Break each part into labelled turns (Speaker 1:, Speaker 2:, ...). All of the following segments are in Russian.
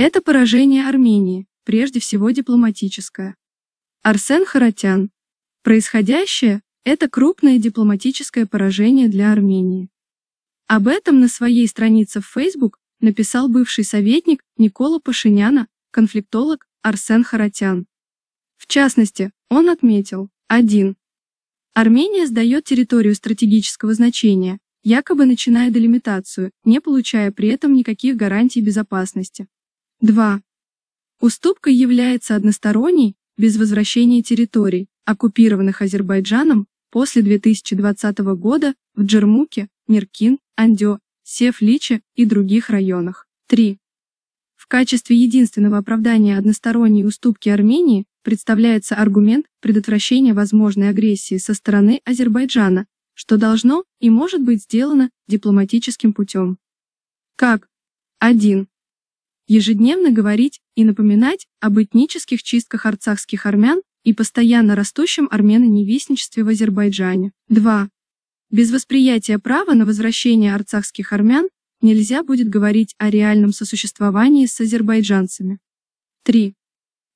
Speaker 1: Это поражение Армении, прежде всего дипломатическое. Арсен Харатян. Происходящее – это крупное дипломатическое поражение для Армении. Об этом на своей странице в Facebook написал бывший советник Никола Пашиняна, конфликтолог Арсен Харатян. В частности, он отметил 1. Армения сдает территорию стратегического значения, якобы начиная делимитацию, не получая при этом никаких гарантий безопасности. 2. Уступка является односторонней, без возвращения территорий, оккупированных Азербайджаном после 2020 года в Джермуке, Неркин, Андё, Севличе и других районах. 3. В качестве единственного оправдания односторонней уступки Армении представляется аргумент предотвращения возможной агрессии со стороны Азербайджана, что должно и может быть сделано дипломатическим путем. Как? 1 ежедневно говорить и напоминать об этнических чистках арцахских армян и постоянно растущем армяно-невестничестве в Азербайджане. 2. Без восприятия права на возвращение арцахских армян нельзя будет говорить о реальном сосуществовании с азербайджанцами. 3.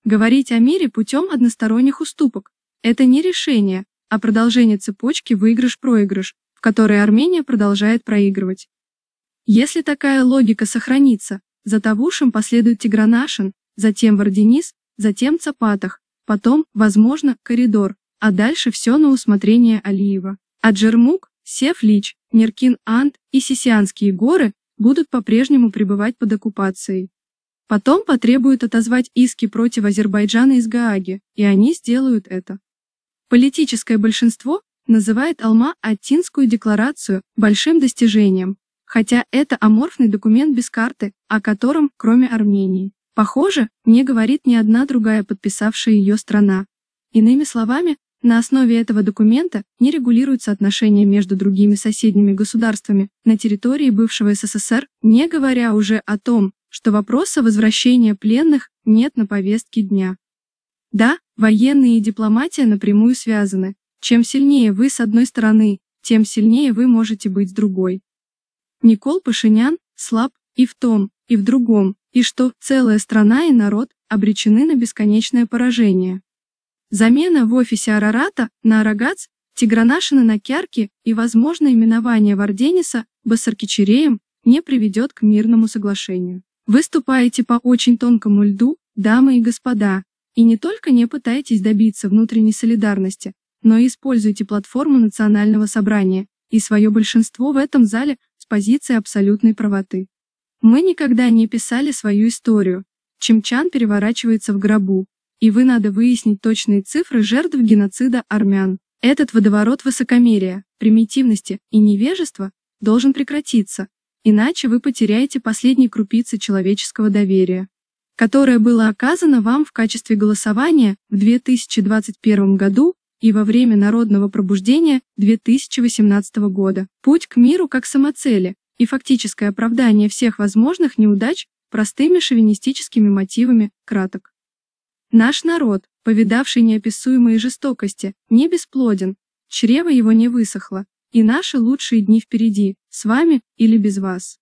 Speaker 1: Говорить о мире путем односторонних уступок – это не решение, а продолжение цепочки выигрыш-проигрыш, в которой Армения продолжает проигрывать. Если такая логика сохранится, за Тавушем последует Тигранашин, затем Варденис, затем Цапатах, потом, возможно, коридор, а дальше все на усмотрение Алиева. А Джермук, Сефлич, Неркин Ант и Сисианские горы будут по-прежнему пребывать под оккупацией. Потом потребуют отозвать иски против Азербайджана из Гааги, и они сделают это. Политическое большинство называет алма атинскую декларацию большим достижением, хотя это аморфный документ без карты, о котором, кроме Армении, похоже, не говорит ни одна другая подписавшая ее страна. Иными словами, на основе этого документа не регулируются отношения между другими соседними государствами на территории бывшего СССР, не говоря уже о том, что вопроса возвращения пленных нет на повестке дня. Да, военные и дипломатия напрямую связаны. Чем сильнее вы с одной стороны, тем сильнее вы можете быть с другой. Никол Пашинян слаб и в том, и в другом, и что целая страна и народ обречены на бесконечное поражение. Замена в офисе Арарата на Арагац, Тигранашина на Кярке и, возможное именование Вардениса Басаркичереем не приведет к мирному соглашению. Выступаете по очень тонкому льду, дамы и господа, и не только не пытайтесь добиться внутренней солидарности, но и используйте платформу национального собрания, и свое большинство в этом зале с позиции абсолютной правоты. Мы никогда не писали свою историю. Чимчан переворачивается в гробу, и вы надо выяснить точные цифры жертв геноцида армян. Этот водоворот высокомерия, примитивности и невежества должен прекратиться, иначе вы потеряете последние крупицы человеческого доверия, которое было оказано вам в качестве голосования в 2021 году и во время народного пробуждения 2018 года. Путь к миру как самоцели и фактическое оправдание всех возможных неудач простыми шовинистическими мотивами краток. Наш народ, повидавший неописуемые жестокости, не бесплоден, чрево его не высохло, и наши лучшие дни впереди, с вами или без вас.